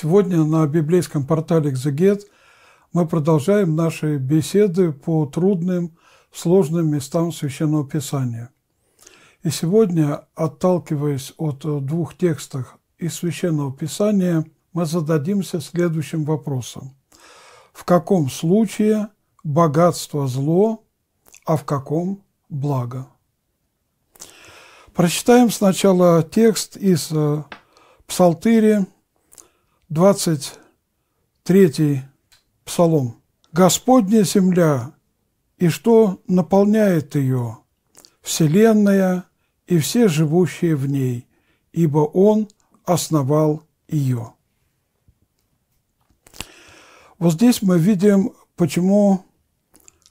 Сегодня на библейском портале «Экзегет» мы продолжаем наши беседы по трудным, сложным местам Священного Писания. И сегодня, отталкиваясь от э, двух текстов из Священного Писания, мы зададимся следующим вопросом. В каком случае богатство – зло, а в каком – благо? Прочитаем сначала текст из э, Псалтыри – 23 Псалом. «Господня земля, и что наполняет ее, вселенная и все живущие в ней, ибо Он основал ее». Вот здесь мы видим, почему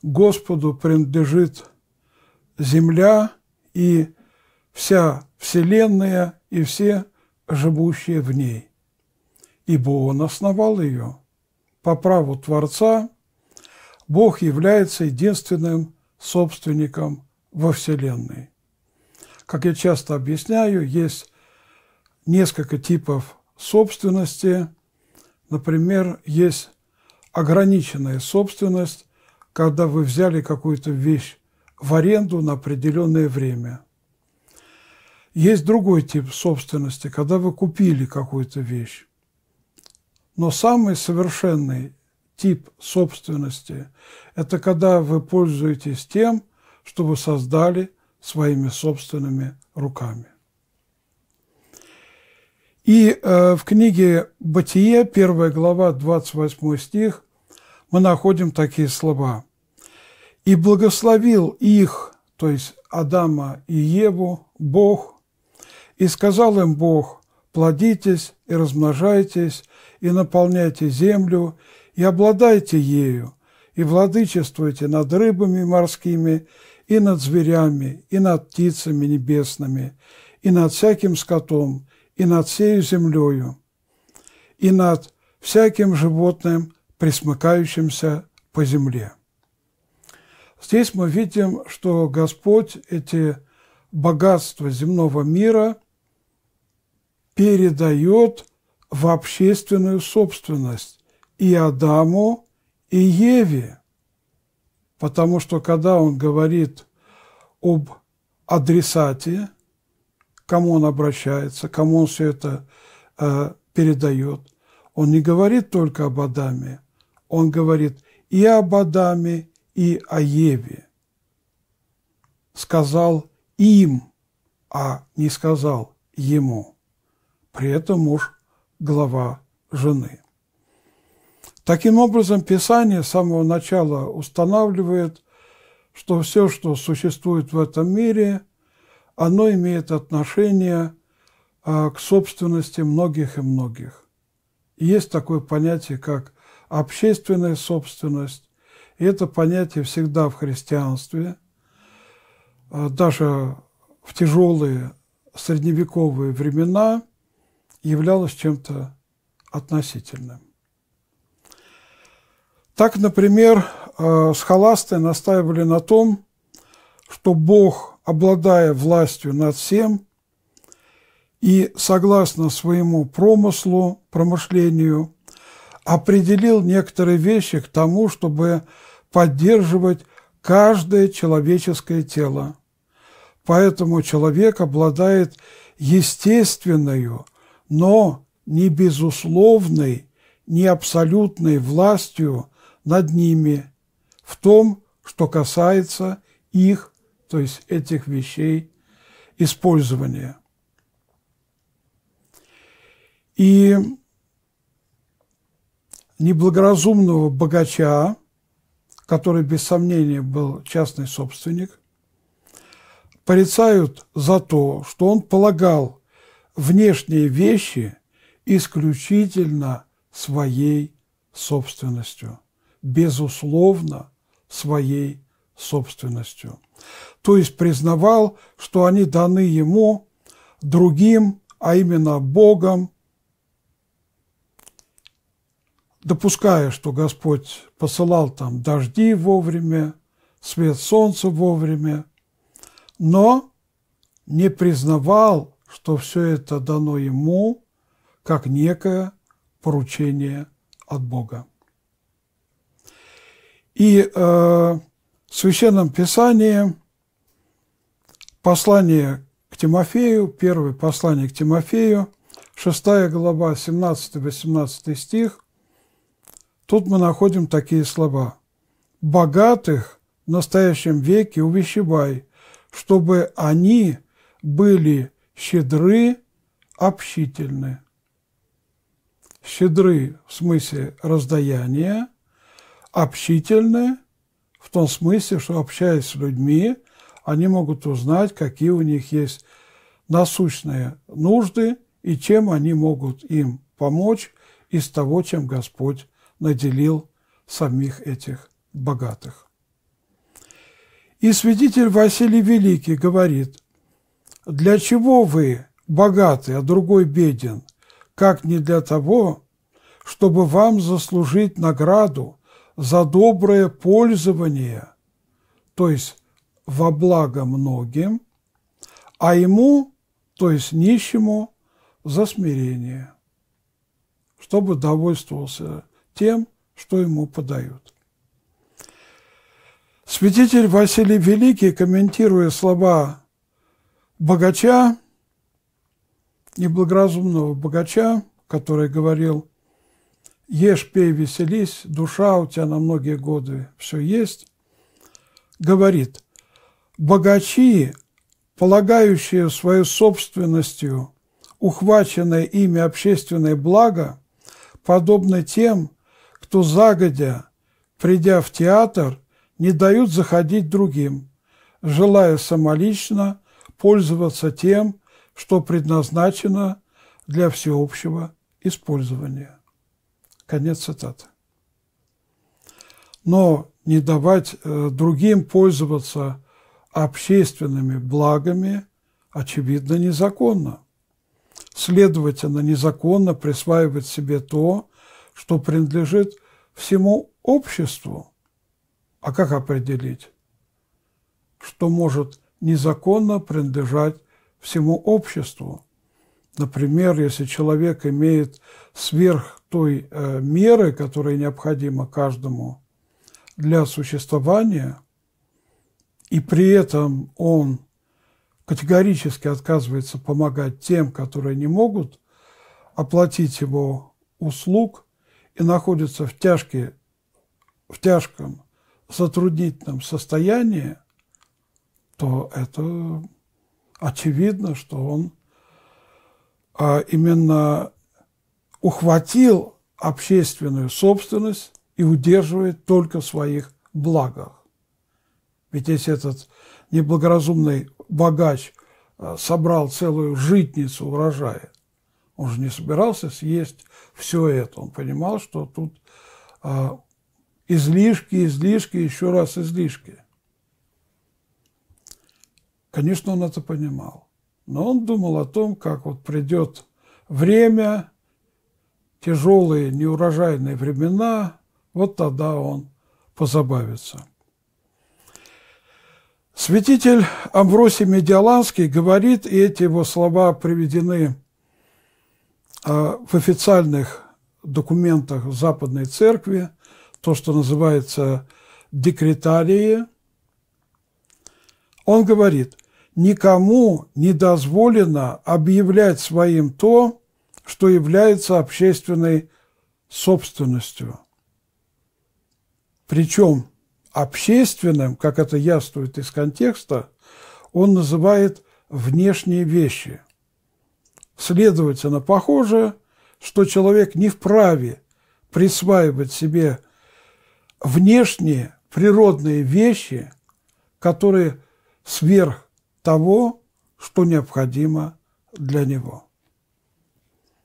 Господу принадлежит земля и вся вселенная и все живущие в ней ибо Он основал ее. По праву Творца Бог является единственным собственником во Вселенной. Как я часто объясняю, есть несколько типов собственности. Например, есть ограниченная собственность, когда вы взяли какую-то вещь в аренду на определенное время. Есть другой тип собственности, когда вы купили какую-то вещь. Но самый совершенный тип собственности – это когда вы пользуетесь тем, что вы создали своими собственными руками. И э, в книге «Бытие», первая глава, 28 стих, мы находим такие слова. «И благословил их, то есть Адама и Еву, Бог, и сказал им Бог, плодитесь и размножайтесь, и наполняйте землю, и обладайте ею, и владычествуйте над рыбами морскими, и над зверями, и над птицами небесными, и над всяким скотом, и над всею землею, и над всяким животным, присмыкающимся по земле. Здесь мы видим, что Господь эти богатства земного мира передает в общественную собственность и Адаму, и Еве. Потому что когда он говорит об адресате, кому он обращается, кому он все это э, передает, он не говорит только об Адаме, он говорит и об Адаме, и о Еве. Сказал им, а не сказал ему. При этом муж глава жены. Таким образом, Писание с самого начала устанавливает, что все, что существует в этом мире, оно имеет отношение а, к собственности многих и многих. есть такое понятие, как общественная собственность, и это понятие всегда в христианстве, а, даже в тяжелые средневековые времена являлось чем-то относительным. Так, например, э, схоласты настаивали на том, что Бог, обладая властью над всем и согласно своему промыслу, промышлению, определил некоторые вещи к тому, чтобы поддерживать каждое человеческое тело. Поэтому человек обладает естественной но не безусловной, не абсолютной властью над ними в том, что касается их, то есть этих вещей, использования. И неблагоразумного богача, который без сомнения был частный собственник, порицают за то, что он полагал внешние вещи исключительно своей собственностью, безусловно своей собственностью. То есть признавал, что они даны ему другим, а именно Богом, допуская, что Господь посылал там дожди вовремя, свет солнца вовремя, но не признавал что все это дано ему как некое поручение от Бога. И э, в Священном Писании послание к Тимофею, первое послание к Тимофею, 6 глава, 17-18 стих, тут мы находим такие слова. «Богатых в настоящем веке увещевай, чтобы они были щедры, общительны. Щедры в смысле раздаяния, общительны в том смысле, что общаясь с людьми, они могут узнать, какие у них есть насущные нужды и чем они могут им помочь из того, чем Господь наделил самих этих богатых. И свидетель Василий Великий говорит – для чего вы богаты, а другой беден, как не для того, чтобы вам заслужить награду за доброе пользование, то есть во благо многим, а ему, то есть нищему, за смирение, чтобы довольствовался тем, что ему подают. Святитель Василий Великий, комментируя слова богача, неблагоразумного богача, который говорил, ешь, пей, веселись, душа у тебя на многие годы все есть, говорит, богачи, полагающие свою собственностью ухваченное ими общественное благо, подобно тем, кто загодя, придя в театр, не дают заходить другим, желая самолично – пользоваться тем, что предназначено для всеобщего использования. Конец цитаты. Но не давать э, другим пользоваться общественными благами, очевидно, незаконно. Следовательно, незаконно присваивать себе то, что принадлежит всему обществу. А как определить, что может незаконно принадлежать всему обществу. Например, если человек имеет сверх той э, меры, которая необходима каждому для существования, и при этом он категорически отказывается помогать тем, которые не могут оплатить его услуг и находятся в, тяжке, в тяжком затруднительном состоянии – то это очевидно, что он а, именно ухватил общественную собственность и удерживает только в своих благах. Ведь если этот неблагоразумный богач а, собрал целую житницу урожая, он же не собирался съесть все это. Он понимал, что тут а, излишки, излишки, еще раз излишки – Конечно, он это понимал. Но он думал о том, как вот придет время, тяжелые неурожайные времена, вот тогда он позабавится. Святитель Амвросий Медиаланский говорит, и эти его слова приведены а, в официальных документах Западной Церкви, то, что называется декретарии – он говорит, никому не дозволено объявлять своим то, что является общественной собственностью. Причем общественным, как это яствует из контекста, он называет внешние вещи. Следовательно, похоже, что человек не вправе присваивать себе внешние природные вещи, которые – сверх того, что необходимо для него.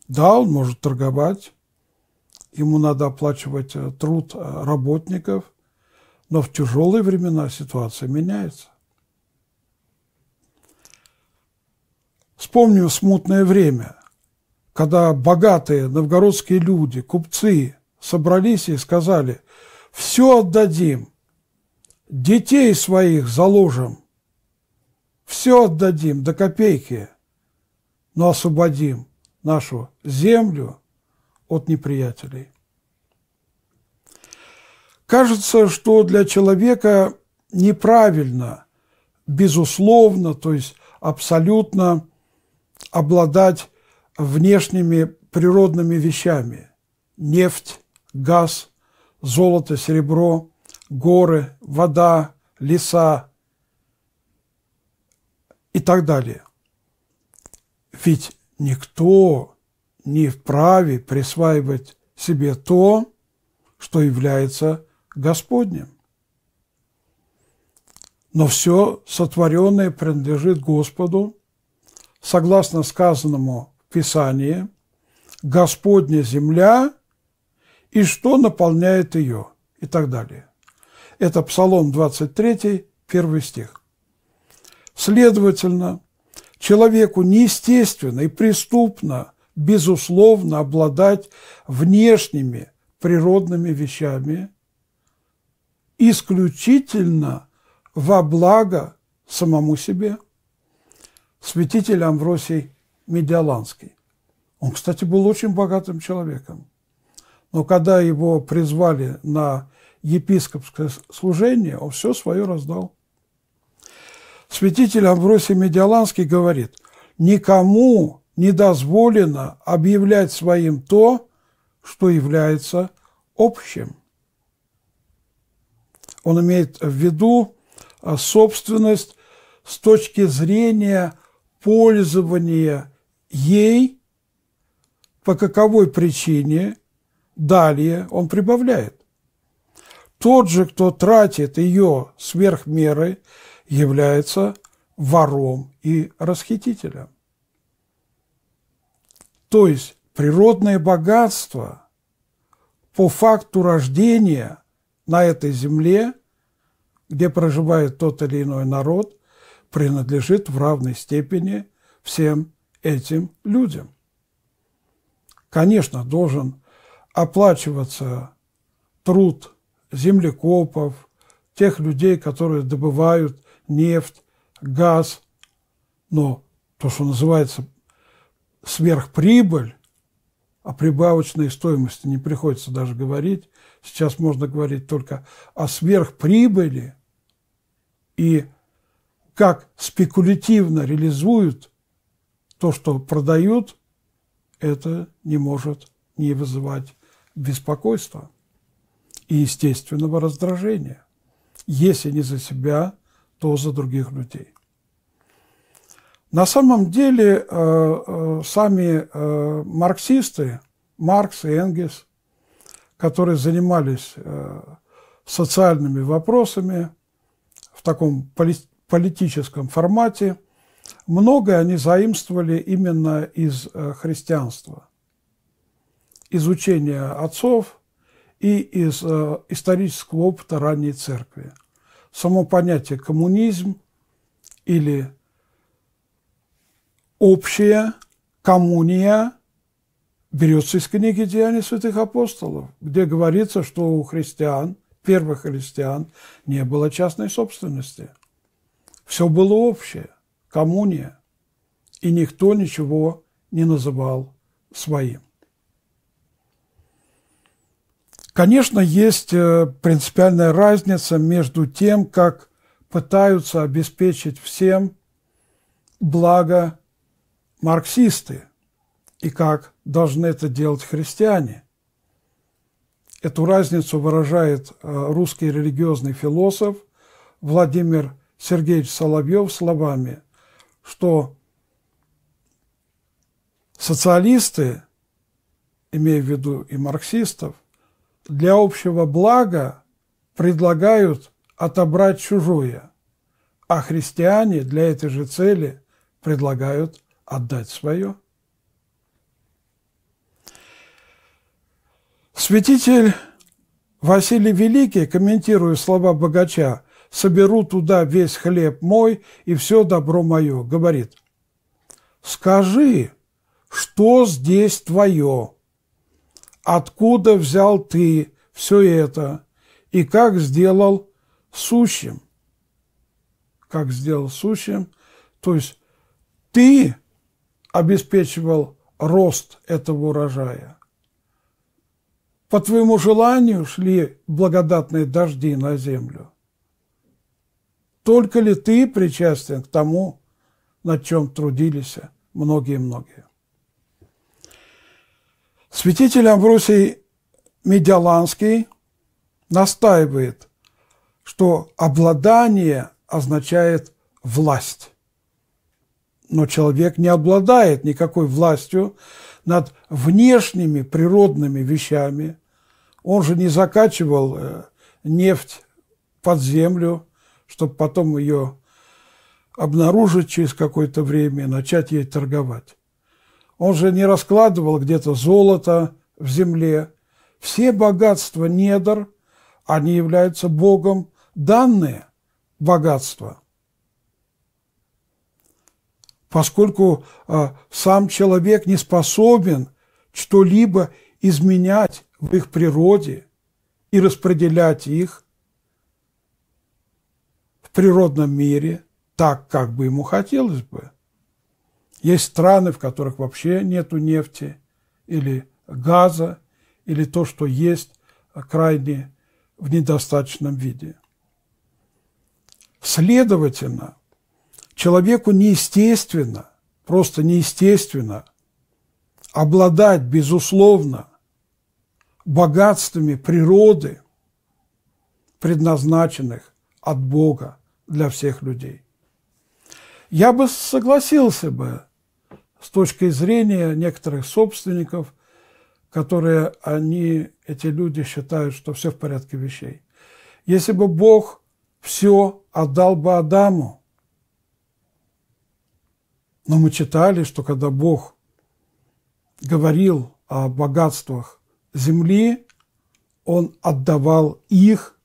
Да, он может торговать, ему надо оплачивать э, труд э, работников, но в тяжелые времена ситуация меняется. Вспомню смутное время, когда богатые новгородские люди, купцы собрались и сказали, все отдадим, детей своих заложим, все отдадим до копейки, но освободим нашу землю от неприятелей. Кажется, что для человека неправильно, безусловно, то есть абсолютно обладать внешними природными вещами – нефть, газ, золото, серебро, горы, вода, леса, и так далее. Ведь никто не вправе присваивать себе то, что является Господним. Но все сотворенное принадлежит Господу, согласно сказанному в Писании, Господня земля и что наполняет ее и так далее. Это Псалом 23, первый стих. Следовательно, человеку неестественно и преступно, безусловно, обладать внешними природными вещами исключительно во благо самому себе. Святитель Амвросий Медиаланский. Он, кстати, был очень богатым человеком. Но когда его призвали на епископское служение, он все свое раздал. Святитель Амвросий Медиаланский говорит, никому не дозволено объявлять своим то, что является общим. Он имеет в виду а, собственность с точки зрения пользования ей, по каковой причине, далее он прибавляет. Тот же, кто тратит ее сверх меры, является вором и расхитителем. То есть природное богатство по факту рождения на этой земле, где проживает тот или иной народ, принадлежит в равной степени всем этим людям. Конечно, должен оплачиваться труд землекопов, тех людей, которые добывают нефть, газ, но то, что называется сверхприбыль, о а прибавочной стоимости не приходится даже говорить. Сейчас можно говорить только о сверхприбыли и как спекулятивно реализуют то, что продают, это не может не вызывать беспокойства и естественного раздражения. Если не за себя, то за других людей. На самом деле э, э, сами э, марксисты, Маркс и Энгельс, которые занимались социальными вопросами в таком политическом формате, многое они заимствовали именно из христианства, из учения отцов и из исторического опыта ранней церкви – само понятие коммунизм или общая коммуния берется из книги «Деяний святых апостолов», где говорится, что у христиан, первых христиан, не было частной собственности. Все было общее, коммуния, и никто ничего не называл своим. Конечно, есть э, принципиальная разница между тем, как пытаются обеспечить всем благо марксисты и как должны это делать христиане. Эту разницу выражает э, русский религиозный философ Владимир Сергеевич Соловьев словами, что социалисты, имея в виду и марксистов, для общего блага предлагают отобрать чужое, а христиане для этой же цели предлагают отдать свое. Святитель Василий Великий, комментируя слова богача, «соберу туда весь хлеб мой и все добро мое», говорит, «скажи, что здесь твое?» откуда взял ты все это и как сделал сущим. Как сделал сущим, то есть ты обеспечивал рост этого урожая. По твоему желанию шли благодатные дожди на землю. Только ли ты причастен к тому, над чем трудились многие-многие? Святитель Амбросий Медиаланский настаивает, что обладание означает власть. Но человек не обладает никакой властью над внешними природными вещами. Он же не закачивал э, нефть под землю, чтобы потом ее обнаружить через какое-то время и начать ей торговать. Он же не раскладывал где-то золото в земле. Все богатства недр, они являются Богом данные богатства. Поскольку э, сам человек не способен что-либо изменять в их природе и распределять их в природном мире так, как бы ему хотелось бы – есть страны, в которых вообще нету нефти или газа, или то, что есть, а, крайне в недостаточном виде. Следовательно, человеку неестественно, просто неестественно обладать, безусловно, богатствами природы, предназначенных от Бога для всех людей. Я бы согласился бы с точки зрения некоторых собственников, которые они, эти люди считают, что все в порядке вещей. Если бы Бог все отдал бы Адаму, но мы читали, что когда Бог говорил о богатствах земли, он отдавал их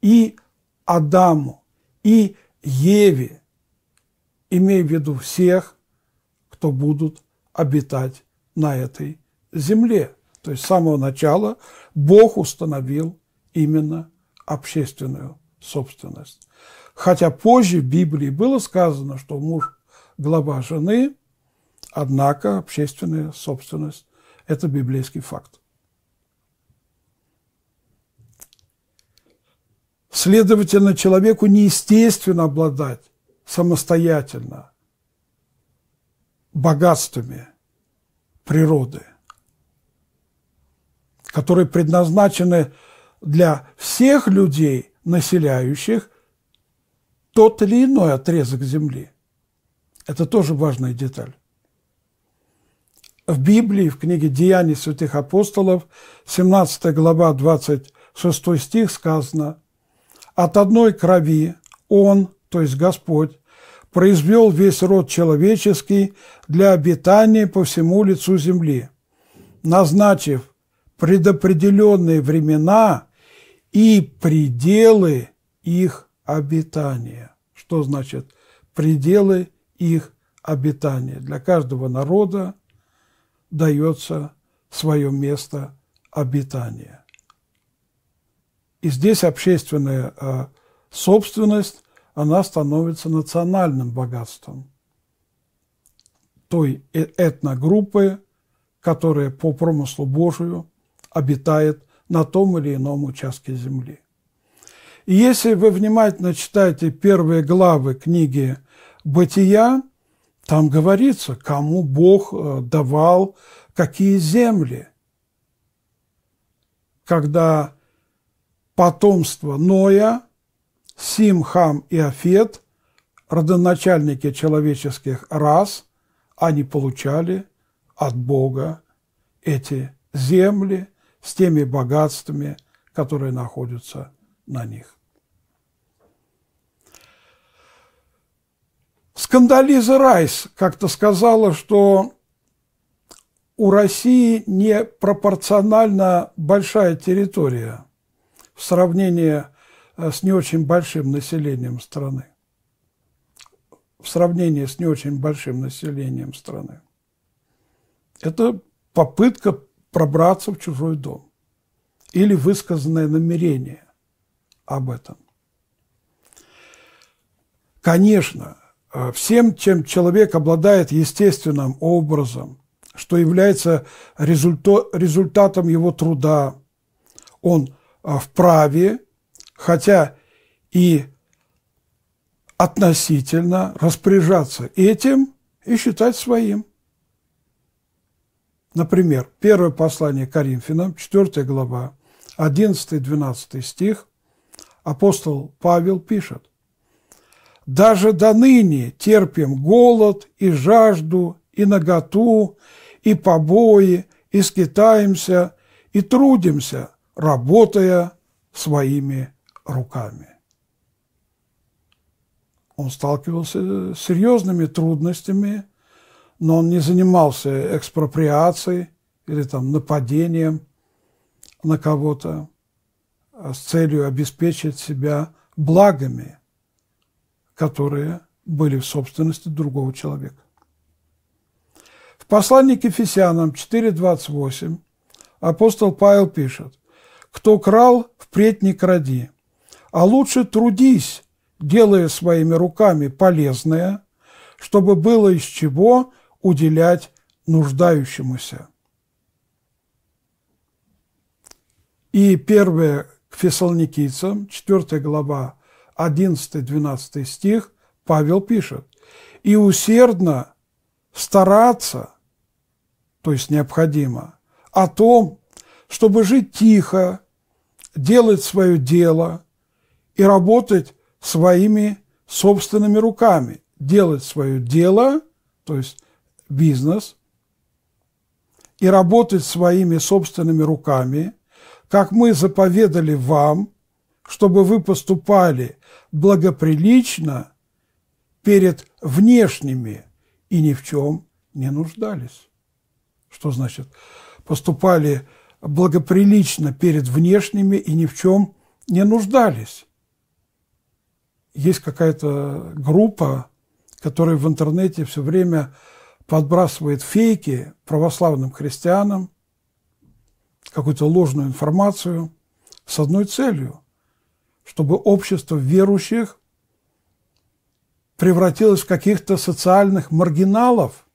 и Адаму, и Еве, имея в виду всех – кто будут обитать на этой земле. То есть с самого начала Бог установил именно общественную собственность. Хотя позже в Библии было сказано, что муж – глава жены, однако общественная собственность – это библейский факт. Следовательно, человеку неестественно обладать самостоятельно богатствами природы, которые предназначены для всех людей, населяющих тот или иной отрезок земли. Это тоже важная деталь. В Библии, в книге «Деяний святых апостолов», 17 глава, 26 стих сказано «От одной крови Он, то есть Господь, произвел весь род человеческий для обитания по всему лицу земли, назначив предопределенные времена и пределы их обитания. Что значит пределы их обитания? Для каждого народа дается свое место обитания. И здесь общественная а, собственность она становится национальным богатством той э, этногруппы, которая по промыслу Божию обитает на том или ином участке земли. И если вы внимательно читаете первые главы книги «Бытия», там говорится, кому Бог э, давал какие земли. Когда потомство Ноя – Сим, Хам и Афет, родоначальники человеческих рас, они получали от Бога эти земли с теми богатствами, которые находятся на них. Скандализа Райс как-то сказала, что у России непропорционально большая территория в сравнении Э, с не очень большим населением страны. В сравнении с не очень большим населением страны. Это попытка пробраться в чужой дом. Или высказанное намерение об этом. Конечно, э, всем, чем человек обладает естественным образом, что является результатом его труда, он э, вправе хотя и относительно распоряжаться этим и считать своим. Например, первое послание Коринфянам, 4 глава, 11-12 стих, апостол Павел пишет, «Даже до ныне терпим голод и жажду, и наготу, и побои, и скитаемся, и трудимся, работая своими руками. Он сталкивался с э, серьезными трудностями, но он не занимался экспроприацией или там нападением на кого-то а с целью обеспечить себя благами, которые были в собственности другого человека. В послании к Ефесянам 4.28 апостол Павел пишет, «Кто крал, впредь не кради, а лучше трудись, делая своими руками полезное, чтобы было из чего уделять нуждающемуся. И первое к фессалоникийцам, 4 глава, 11-12 стих, Павел пишет, «И усердно стараться, то есть необходимо, о том, чтобы жить тихо, делать свое дело, и работать своими собственными руками, делать свое дело, то есть бизнес, и работать своими собственными руками, как мы заповедали вам, чтобы вы поступали благоприлично перед внешними и ни в чем не нуждались. Что значит поступали благоприлично перед внешними и ни в чем не нуждались? есть какая-то группа, которая в интернете все время подбрасывает фейки православным христианам, какую-то ложную информацию с одной целью, чтобы общество верующих превратилось в каких-то социальных маргиналов.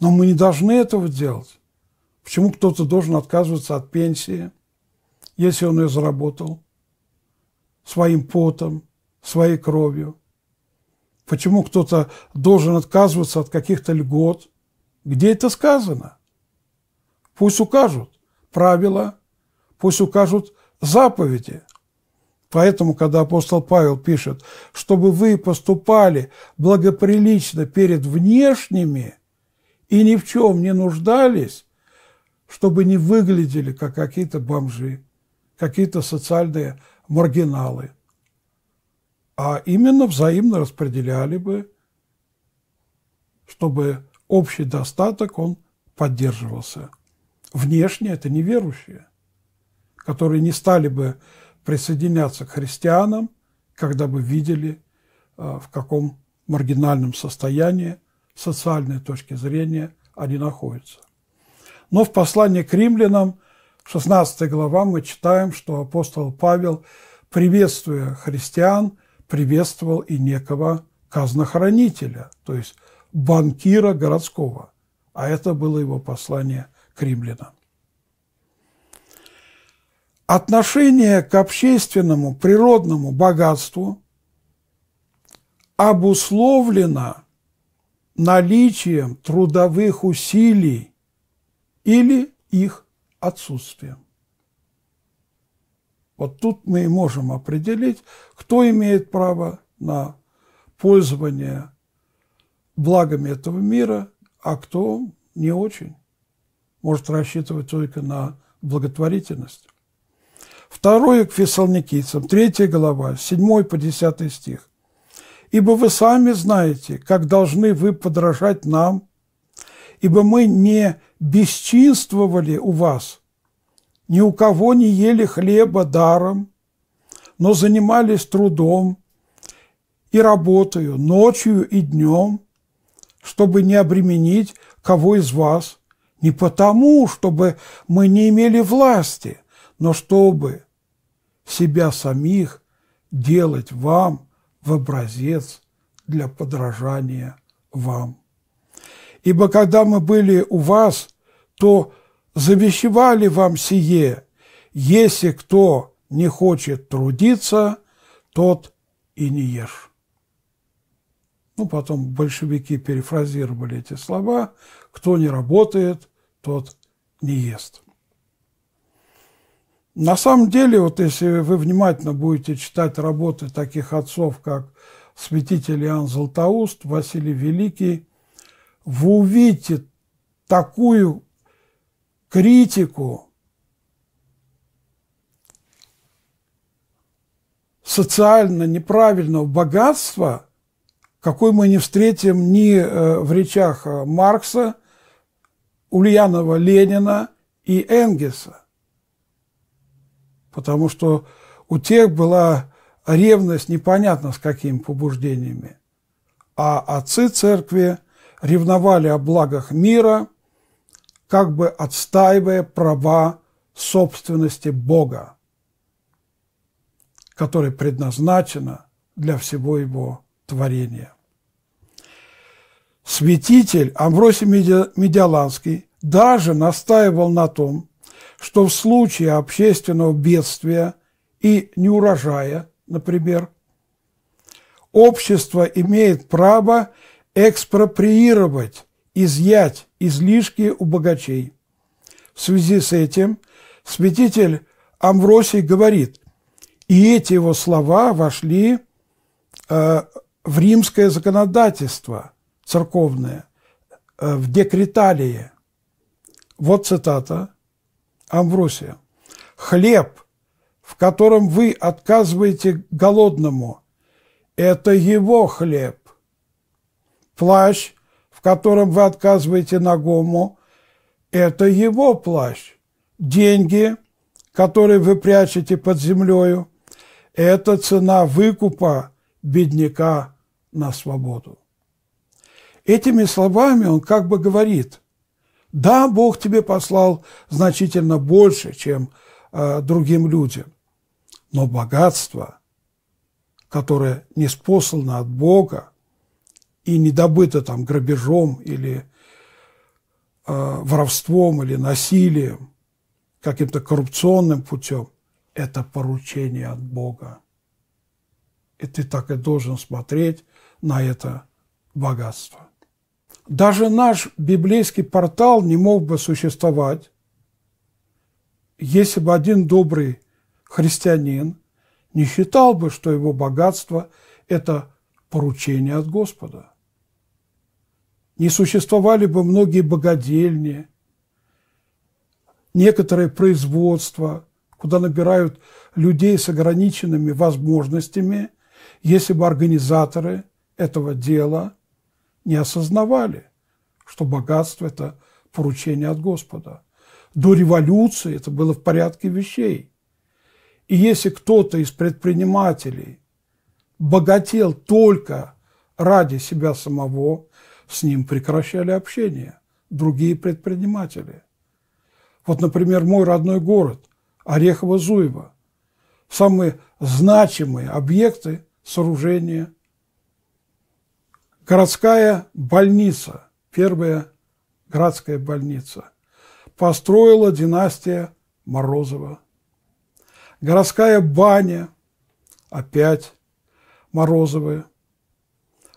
Но мы не должны этого делать. Почему кто-то должен отказываться от пенсии, если он ее заработал? своим потом, своей кровью? Почему кто-то должен отказываться от каких-то льгот? Где это сказано? Пусть укажут правила, пусть укажут заповеди. Поэтому, когда апостол Павел пишет, чтобы вы поступали благоприлично перед внешними и ни в чем не нуждались, чтобы не выглядели как какие-то бомжи, какие-то социальные маргиналы, а именно взаимно распределяли бы, чтобы общий достаток он поддерживался. Внешне это неверующие, которые не стали бы присоединяться к христианам, когда бы видели, а, в каком маргинальном состоянии социальной точки зрения они находятся. Но в послании к римлянам 16 глава мы читаем, что апостол Павел, приветствуя христиан, приветствовал и некого казнохранителя, то есть банкира городского. А это было его послание к римлянам. Отношение к общественному природному богатству обусловлено наличием трудовых усилий или их отсутствием. Вот тут мы и можем определить, кто имеет право на пользование благами этого мира, а кто не очень. Может рассчитывать только на благотворительность. Второе к фессалоникийцам, 3 глава, 7 по 10 стих. «Ибо вы сами знаете, как должны вы подражать нам, ибо мы не бесчинствовали у вас, ни у кого не ели хлеба даром, но занимались трудом и работаю ночью и днем, чтобы не обременить кого из вас, не потому, чтобы мы не имели власти, но чтобы себя самих делать вам в образец для подражания вам. Ибо когда мы были у вас, то завещевали вам сие, если кто не хочет трудиться, тот и не ешь. Ну, потом большевики перефразировали эти слова, кто не работает, тот не ест. На самом деле, вот если вы внимательно будете читать работы таких отцов, как святитель Иоанн Златоуст, Василий Великий, вы увидите такую критику социально неправильного богатства, какой мы не встретим ни э, в речах э, Маркса, Ульянова, Ленина и Энгельса. Потому что у тех была ревность непонятно с какими побуждениями, а отцы церкви – ревновали о благах мира, как бы отстаивая права собственности Бога, которая предназначено для всего его творения. Святитель Амвросий Медиаланский даже настаивал на том, что в случае общественного бедствия и неурожая, например, общество имеет право экспроприировать, изъять излишки у богачей. В связи с этим святитель Амвросий говорит, и эти его слова вошли э, в римское законодательство церковное, э, в декреталии. Вот цитата Амвросия. «Хлеб, в котором вы отказываете голодному, это его хлеб, Плащ, в котором вы отказываете ногому, это его плащ. Деньги, которые вы прячете под землею, это цена выкупа бедняка на свободу. Этими словами он как бы говорит, да, Бог тебе послал значительно больше, чем э, другим людям, но богатство, которое не спослано от Бога, и не добыто там грабежом или э, воровством или насилием, каким-то коррупционным путем, это поручение от Бога. И ты так и должен смотреть на это богатство. Даже наш библейский портал не мог бы существовать, если бы один добрый христианин не считал бы, что его богатство – это поручение от Господа – не существовали бы многие богадельни, некоторые производства, куда набирают людей с ограниченными возможностями, если бы организаторы этого дела не осознавали, что богатство – это поручение от Господа. До революции это было в порядке вещей. И если кто-то из предпринимателей богател только ради себя самого, с ним прекращали общение другие предприниматели. Вот, например, мой родной город Орехово-Зуево. Самые значимые объекты сооружения. Городская больница, первая городская больница, построила династия Морозова. Городская баня, опять Морозовы.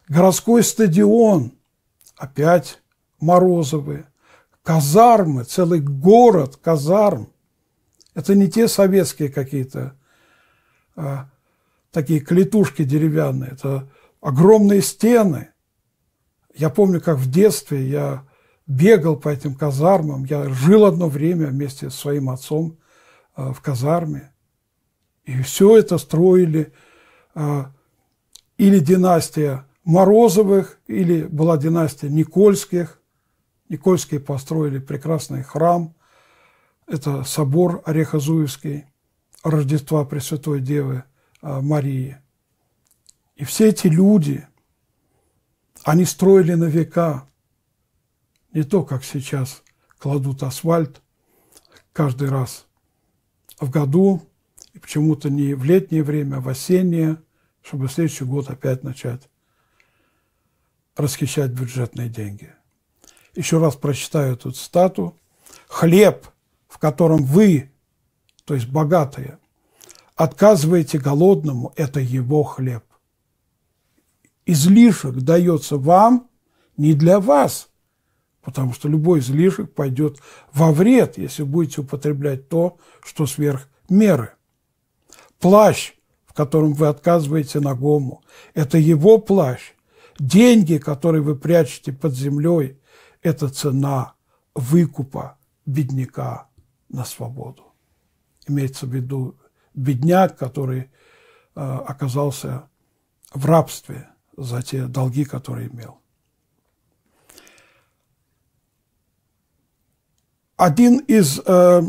Городской стадион – опять Морозовые. Казармы, целый город казарм. Это не те советские какие-то а, такие клетушки деревянные, это огромные стены. Я помню, как в детстве я бегал по этим казармам, я жил одно время вместе с своим отцом а, в казарме. И все это строили а, или династия Морозовых, или была династия Никольских. Никольские построили прекрасный храм. Это собор Орехозуевский, Рождества Пресвятой Девы а, Марии. И все эти люди, они строили на века. Не то, как сейчас кладут асфальт каждый раз в году, и почему-то не в летнее время, а в осеннее, чтобы следующий год опять начать расхищать бюджетные деньги. Еще раз прочитаю эту стату. «Хлеб, в котором вы, то есть богатые, отказываете голодному, это его хлеб. Излишек дается вам не для вас, потому что любой излишек пойдет во вред, если будете употреблять то, что сверх меры. Плащ, в котором вы отказываете ногому, это его плащ, Деньги, которые вы прячете под землей, это цена выкупа бедняка на свободу. Имеется в виду бедняк, который э, оказался в рабстве за те долги, которые имел. Один из э,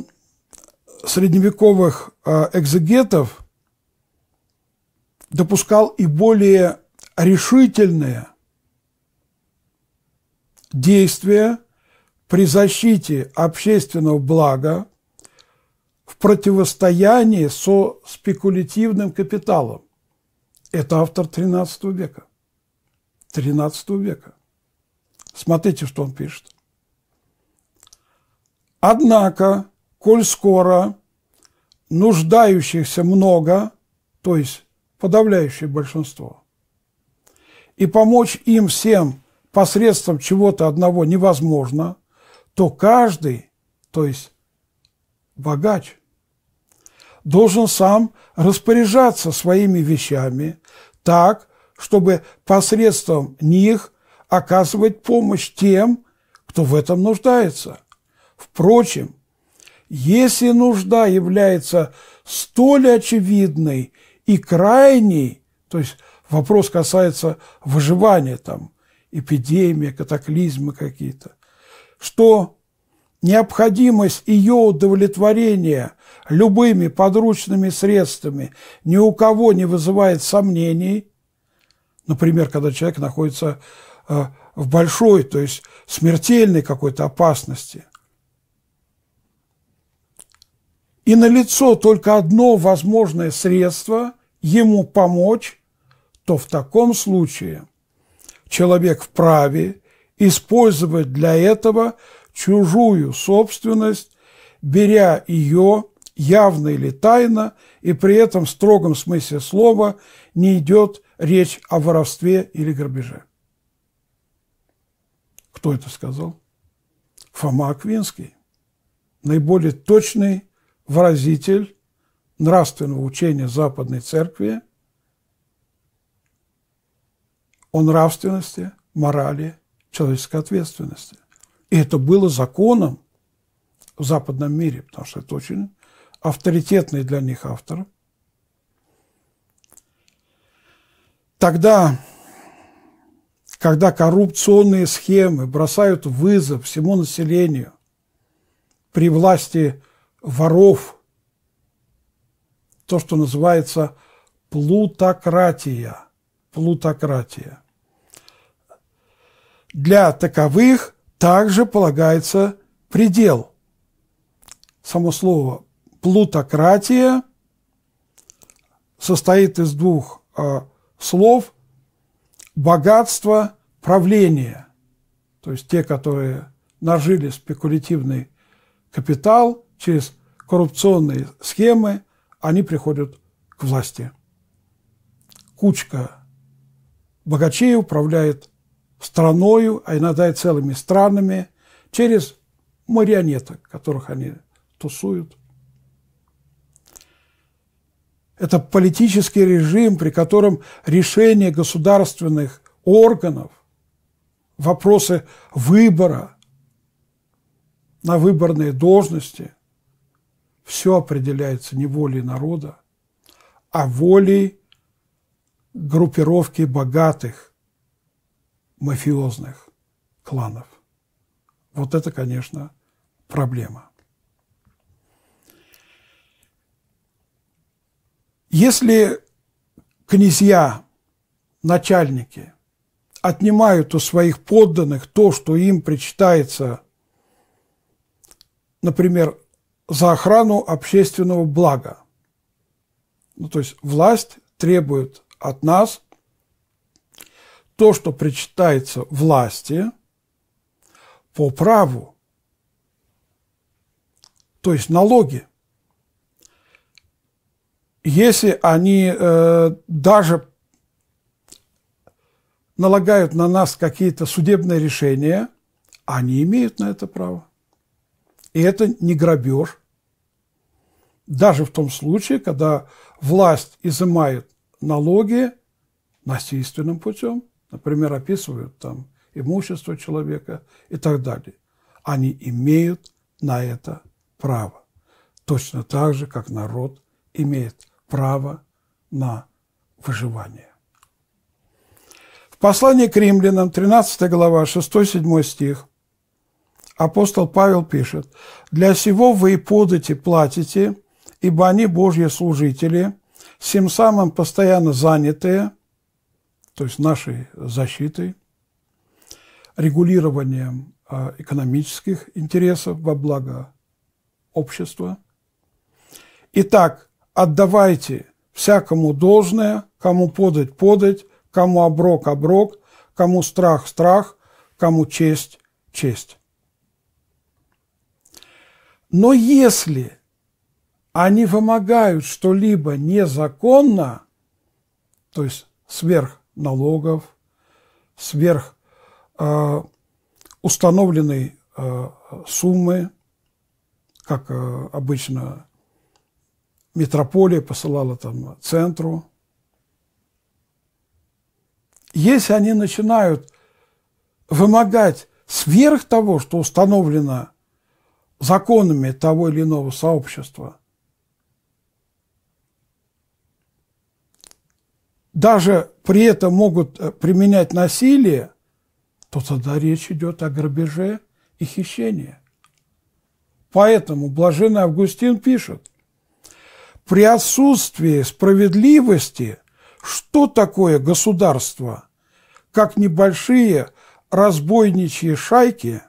средневековых э, экзегетов допускал и более решительное действие при защите общественного блага в противостоянии со спекулятивным капиталом. Это автор XIII века. XIII века. Смотрите, что он пишет. Однако, коль скоро нуждающихся много, то есть подавляющее большинство – и помочь им всем посредством чего-то одного невозможно, то каждый, то есть богач, должен сам распоряжаться своими вещами так, чтобы посредством них оказывать помощь тем, кто в этом нуждается. Впрочем, если нужда является столь очевидной и крайней, то есть вопрос касается выживания там, эпидемия, катаклизмы какие-то, что необходимость ее удовлетворения любыми подручными средствами ни у кого не вызывает сомнений, например, когда человек находится э, в большой, то есть смертельной какой-то опасности. И налицо только одно возможное средство ему помочь то в таком случае человек вправе использовать для этого чужую собственность, беря ее явно или тайно, и при этом в строгом смысле слова не идет речь о воровстве или грабеже. Кто это сказал? Фома Аквинский, наиболее точный выразитель нравственного учения Западной Церкви – о нравственности, морали, человеческой ответственности. И это было законом в западном мире, потому что это очень авторитетный для них автор. Тогда, когда коррупционные схемы бросают вызов всему населению при власти воров, то, что называется плутократия – плутократия. Для таковых также полагается предел. Само слово «плутократия» состоит из двух э, слов «богатство», «правление». То есть те, которые нажили спекулятивный капитал через коррупционные схемы, они приходят к власти. Кучка богачей управляют страною, а иногда и целыми странами, через марионеток, которых они тусуют. Это политический режим, при котором решение государственных органов, вопросы выбора на выборные должности, все определяется не волей народа, а волей группировки богатых мафиозных кланов. Вот это, конечно, проблема. Если князья, начальники отнимают у своих подданных то, что им причитается, например, за охрану общественного блага, ну, то есть власть требует от нас то, что причитается власти по праву, то есть налоги. Если они э, даже налагают на нас какие-то судебные решения, они имеют на это право. И это не грабеж. Даже в том случае, когда власть изымает налоги насильственным путем, например, описывают там имущество человека и так далее. Они имеют на это право. Точно так же, как народ имеет право на выживание. В послании к римлянам, 13 глава, 6-7 стих, апостол Павел пишет, «Для сего вы и подати платите, ибо они Божьи служители, тем самым постоянно занятые, то есть нашей защитой, регулированием а, экономических интересов во благо общества. Итак, отдавайте всякому должное, кому подать – подать, кому оброк – оброк, кому страх – страх, кому честь – честь. Но если они вымогают что-либо незаконно, то есть сверх налогов, сверх э, установленной э, суммы, как э, обычно метрополия посылала там центру. Если они начинают вымогать сверх того, что установлено законами того или иного сообщества – даже при этом могут э, применять насилие, то тогда речь идет о грабеже и хищении. Поэтому блаженный Августин пишет, при отсутствии справедливости что такое государство, как небольшие разбойничьи шайки,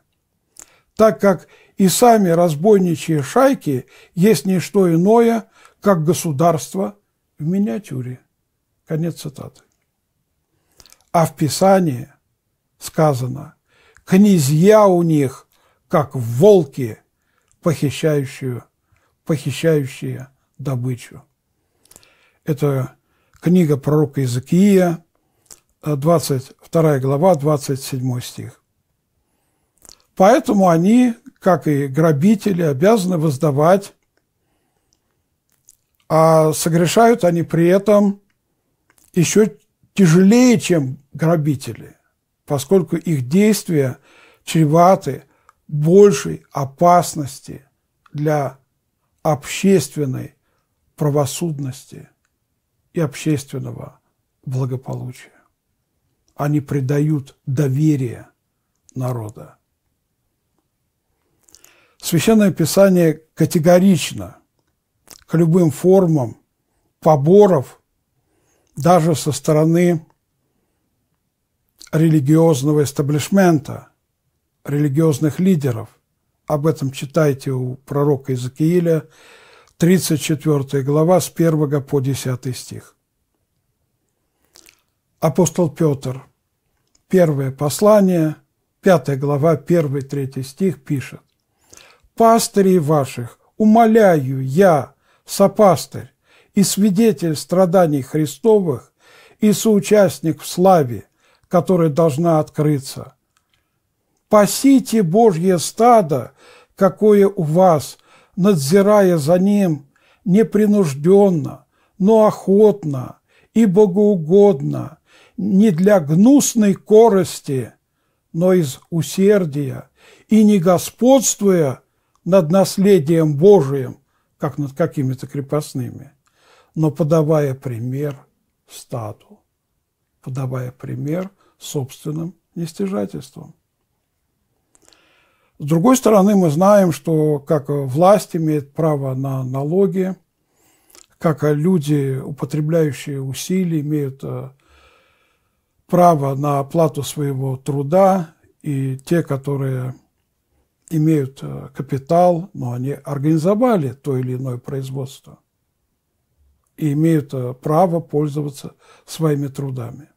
так как и сами разбойничьи шайки есть не что иное, как государство в миниатюре. Конец цитаты. А в Писании сказано, князья у них, как волки, похищающие, похищающие добычу. Это книга пророка Иезекия, 22 глава, 27 стих. Поэтому они, как и грабители, обязаны воздавать, а согрешают они при этом еще тяжелее, чем грабители, поскольку их действия чреваты большей опасности для общественной правосудности и общественного благополучия. Они придают доверие народа. Священное Писание категорично к любым формам поборов – даже со стороны религиозного эстаблишмента, религиозных лидеров. Об этом читайте у пророка Иезекииля, 34 глава, с 1 по 10 стих. Апостол Петр, первое послание, 5 глава, 1-3 стих пишет. «Пастырей ваших умоляю я, сопастырь, и свидетель страданий Христовых, и соучастник в славе, которая должна открыться. Пасите Божье стадо, какое у вас, надзирая за ним непринужденно, но охотно и богоугодно, не для гнусной корости, но из усердия, и не господствуя над наследием Божиим, как над какими-то крепостными – но подавая пример стату, подавая пример собственным нестяжательством. С другой стороны, мы знаем, что как власть имеет право на налоги, как люди, употребляющие усилия, имеют э, право на оплату своего труда, и те, которые имеют э, капитал, но они организовали то или иное производство – и имеют э, право пользоваться своими трудами.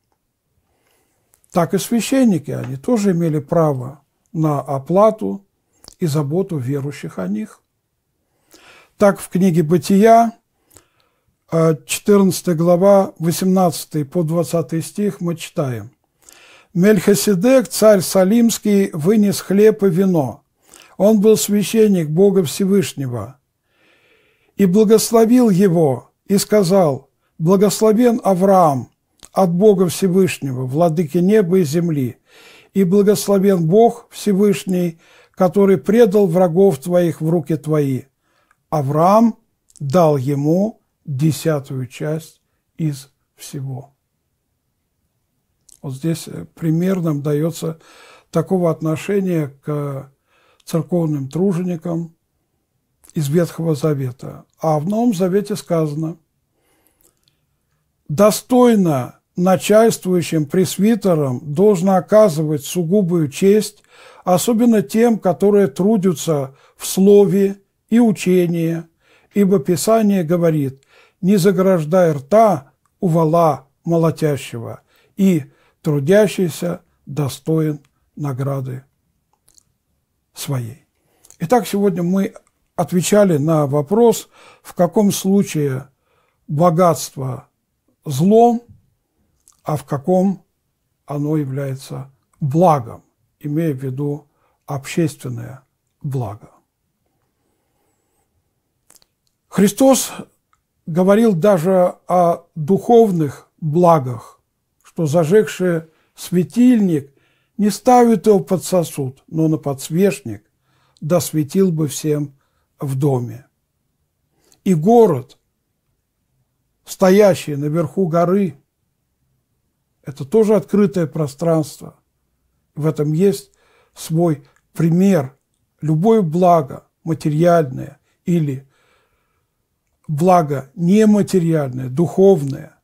Так и священники, они тоже имели право на оплату и заботу верующих о них. Так в книге «Бытия» 14 э, глава, 18 по 20 стих мы читаем. «Мельхиседек, царь Салимский, вынес хлеб и вино. Он был священник Бога Всевышнего. И благословил его и сказал, «Благословен Авраам от Бога Всевышнего, владыки неба и земли, и благословен Бог Всевышний, который предал врагов твоих в руки твои». Авраам дал ему десятую часть из всего. Вот здесь э, примерно дается такого отношения к церковным труженикам из Ветхого Завета. А в Новом Завете сказано, достойно начальствующим пресвитерам должно оказывать сугубую честь, особенно тем, которые трудятся в слове и учении, ибо Писание говорит «не заграждай рта у вала молотящего» и «трудящийся достоин награды своей». Итак, сегодня мы отвечали на вопрос, в каком случае богатство – злом, а в каком оно является благом, имея в виду общественное благо. Христос говорил даже о духовных благах, что зажегший светильник не ставит его под сосуд, но на подсвечник да светил бы всем в доме. И город – стоящие наверху горы, это тоже открытое пространство. В этом есть свой пример. Любое благо, материальное или благо нематериальное, духовное,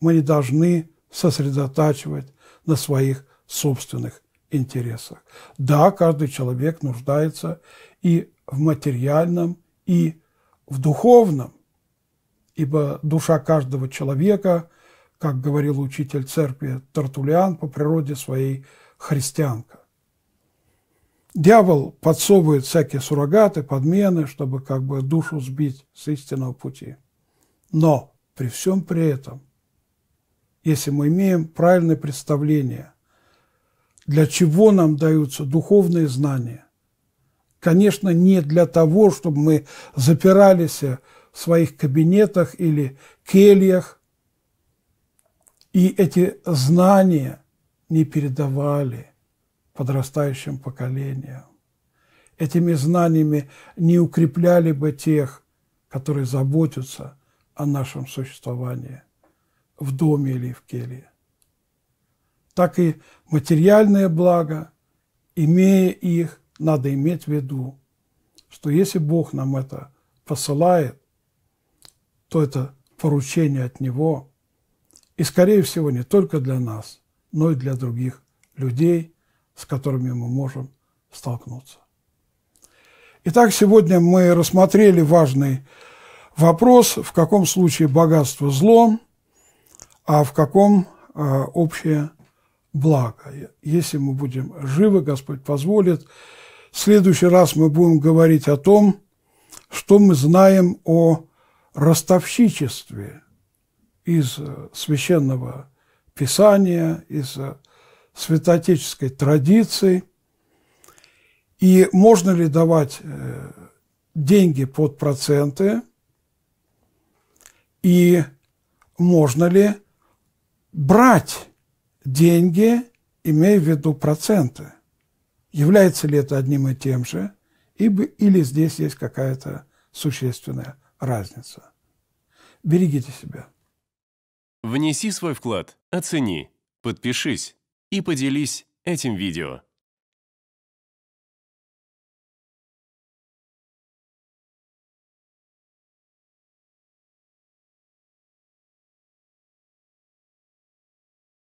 мы не должны сосредотачивать на своих собственных интересах. Да, каждый человек нуждается и в материальном, и в духовном ибо душа каждого человека, как говорил учитель церкви Тартулиан, по природе своей христианка. Дьявол подсовывает всякие суррогаты, подмены, чтобы как бы душу сбить с истинного пути. Но при всем при этом, если мы имеем правильное представление, для чего нам даются духовные знания, конечно, не для того, чтобы мы запирались в своих кабинетах или кельях. И эти знания не передавали подрастающим поколениям. Этими знаниями не укрепляли бы тех, которые заботятся о нашем существовании в доме или в келье. Так и материальное благо, имея их, надо иметь в виду, что если Бог нам это посылает, то это поручение от Него, и, скорее всего, не только для нас, но и для других людей, с которыми мы можем столкнуться. Итак, сегодня мы рассмотрели важный вопрос, в каком случае богатство – зло, а в каком э, общее благо. Если мы будем живы, Господь позволит, в следующий раз мы будем говорить о том, что мы знаем о ростовщичестве из э, священного писания, из э, святотеческой традиции. И можно ли давать э, деньги под проценты? И можно ли брать деньги, имея в виду проценты? Является ли это одним и тем же? Или здесь есть какая-то существенная разница. Берегите себя. Внеси свой вклад, оцени, подпишись и поделись этим видео.